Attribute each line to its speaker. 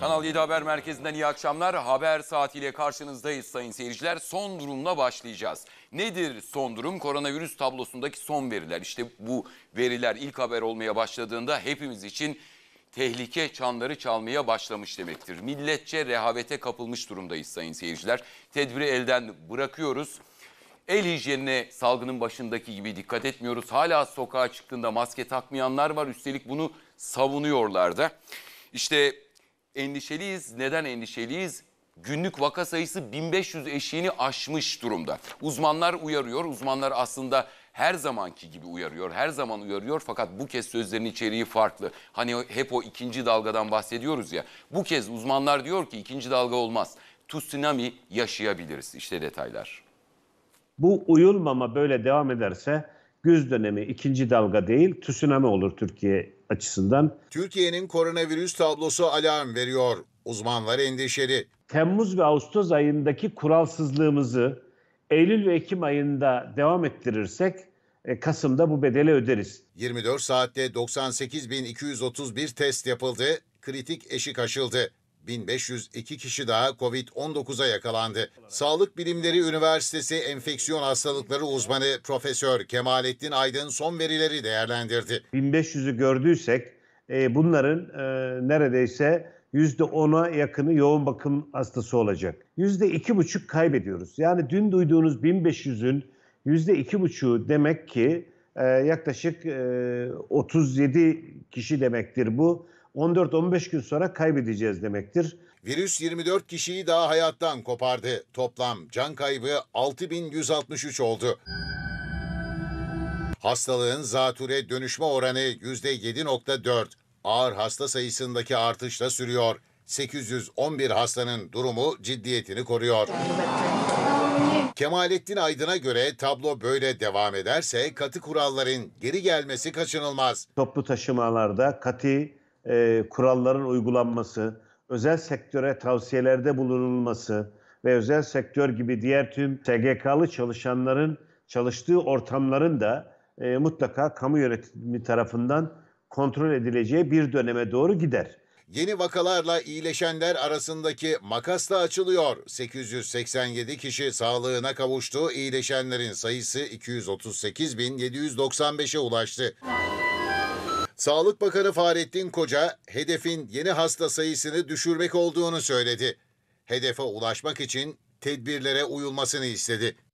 Speaker 1: Kanal 7 Haber Merkezi'nden iyi akşamlar. Haber saatiyle karşınızdayız sayın seyirciler. Son durumla başlayacağız. Nedir son durum? Koronavirüs tablosundaki son veriler. İşte bu veriler ilk haber olmaya başladığında hepimiz için tehlike çanları çalmaya başlamış demektir. Milletçe rehavete kapılmış durumdayız sayın seyirciler. Tedbiri elden bırakıyoruz. El hijyenine salgının başındaki gibi dikkat etmiyoruz. Hala sokağa çıktığında maske takmayanlar var. Üstelik bunu savunuyorlar da. İşte endişeliyiz. Neden endişeliyiz? Günlük vaka sayısı 1500 eşiğini aşmış durumda. Uzmanlar uyarıyor. Uzmanlar aslında her zamanki gibi uyarıyor. Her zaman uyarıyor fakat bu kez sözlerin içeriği farklı. Hani hep o ikinci dalgadan bahsediyoruz ya. Bu kez uzmanlar diyor ki ikinci dalga olmaz. Tsunami yaşayabiliriz. İşte detaylar.
Speaker 2: Bu uyulmama böyle devam ederse güz dönemi ikinci dalga değil tsunami olur Türkiye açısından.
Speaker 3: Türkiye'nin koronavirüs tablosu alarm veriyor. Uzmanlar endişeli.
Speaker 2: Temmuz ve Ağustos ayındaki kuralsızlığımızı Eylül ve Ekim ayında devam ettirirsek e, Kasım'da bu bedeli öderiz.
Speaker 3: 24 saatte 98.231 test yapıldı, kritik eşik aşıldı. 1502 kişi daha COVID-19'a yakalandı. Sağlık Bilimleri Üniversitesi Enfeksiyon Hastalıkları Uzmanı Profesör Kemalettin Aydın son verileri değerlendirdi.
Speaker 2: 1500'ü gördüysek e, bunların e, neredeyse %10'a yakını yoğun bakım hastası olacak. %2,5 kaybediyoruz. Yani dün duyduğunuz 1500'ün %2,5'u demek ki e, yaklaşık 37 e, kişi demektir bu. 14-15 gün sonra kaybedeceğiz demektir.
Speaker 3: Virüs 24 kişiyi daha hayattan kopardı. Toplam can kaybı 6163 oldu. Hastalığın zatüre dönüşme oranı %7.4. Ağır hasta sayısındaki artışla sürüyor. 811 hastanın durumu ciddiyetini koruyor. Kemalettin Aydın'a göre tablo böyle devam ederse katı kuralların geri gelmesi kaçınılmaz. Toplu
Speaker 2: taşımalarda katı e, kuralların uygulanması, özel sektöre tavsiyelerde bulunulması ve özel sektör gibi diğer tüm SGK'lı çalışanların çalıştığı ortamların da e, mutlaka kamu yönetimi tarafından kontrol edileceği bir döneme doğru gider.
Speaker 3: Yeni vakalarla iyileşenler arasındaki makas da açılıyor. 887 kişi sağlığına kavuştu. İyileşenlerin sayısı 238.795'e ulaştı. Sağlık Bakanı Fahrettin Koca, hedefin yeni hasta sayısını düşürmek olduğunu söyledi. Hedefe ulaşmak için tedbirlere uyulmasını istedi.